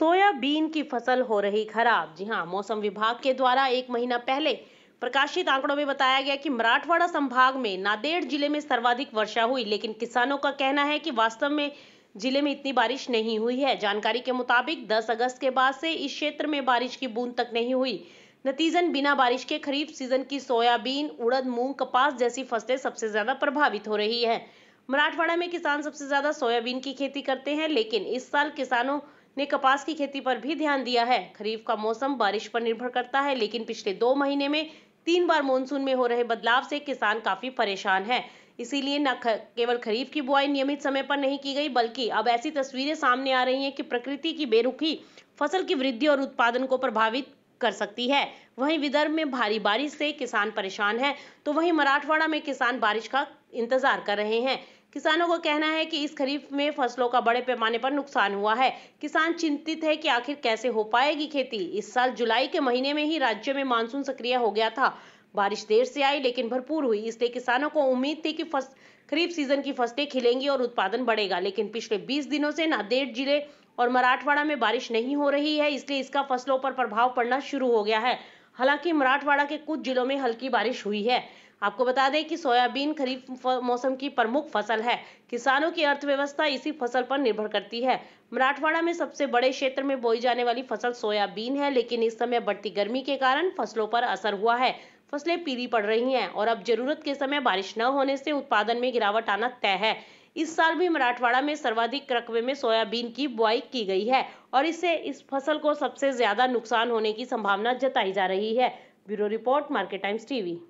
soybean की फसल हो रही खराब जी हाँ मौसम विभाग के द्वारा एक महीना पहले प्रकाशित आंकड़ों में बताया गया कि मराठवाड़ा संभाग में नादेड़ जिले में सर्वाधिक वर्षा हुई लेकिन किसानों का कहना है कि वास्तव में जिले में इतनी बारिश नहीं हुई है जानकारी के मुताबिक 10 अगस्त के बाद से इस क्षेत्र में बारिश की बूंद तक नहीं हुई नतीजन बिना बारिश के खरीफ सीजन की सोयाबीन उड़द मूंग कपास जैसी फसलें सबसे ज्यादा प्रभावित हो रही है मराठवाड़ा में किसान सबसे ज्यादा सोयाबीन की खेती करते हैं लेकिन इस साल किसानों ने कपास की खेती पर भी ध्यान दिया है खरीफ का मौसम बारिश पर निर्भर करता है लेकिन पिछले दो महीने में तीन बार मानसून में हो रहे बदलाव से किसान काफी परेशान है इसीलिए न केवल खरीफ की बुआई नियमित समय पर नहीं की गई बल्कि अब ऐसी तस्वीरें सामने आ रही हैं कि प्रकृति की बेरुखी फसल की वृद्धि और उत्पादन को प्रभावित कर सकती है वहीं विदर्भ में भारी बारिश से किसान परेशान है तो वहीं मराठवाड़ा में किसान बारिश का इंतजार कर रहे हैं किसानों का कहना है कि इस खरीफ में फसलों का बड़े पैमाने पर नुकसान हुआ है किसान चिंतित है कि आखिर कैसे हो पाएगी खेती इस साल जुलाई के महीने में ही राज्य में मानसून सक्रिय हो गया था बारिश देर से आई लेकिन भरपूर हुई इसलिए किसानों को उम्मीद थी कि फस खरीफ सीजन की फसलें खिलेंगी और उत्पादन बढ़ेगा लेकिन पिछले 20 दिनों से नांदेड़ जिले और मराठवाड़ा में बारिश नहीं हो रही है इसलिए इसका फसलों पर प्रभाव पड़ना शुरू हो गया है हालांकि मराठवाड़ा के कुछ जिलों में हल्की बारिश हुई है आपको बता दें कि सोयाबीन खरीफ मौसम की प्रमुख फसल है किसानों की अर्थव्यवस्था इसी फसल पर निर्भर करती है मराठवाड़ा में सबसे बड़े क्षेत्र में बोई जाने वाली फसल सोयाबीन है लेकिन इस समय बढ़ती गर्मी के कारण फसलों पर असर हुआ है फसलें पीली पड़ रही हैं और अब जरूरत के समय बारिश न होने से उत्पादन में गिरावट आना तय है इस साल भी मराठवाड़ा में सर्वाधिक रकबे में सोयाबीन की बुआई की गई है और इससे इस फसल को सबसे ज्यादा नुकसान होने की संभावना जताई जा रही है bureau report Market Times TV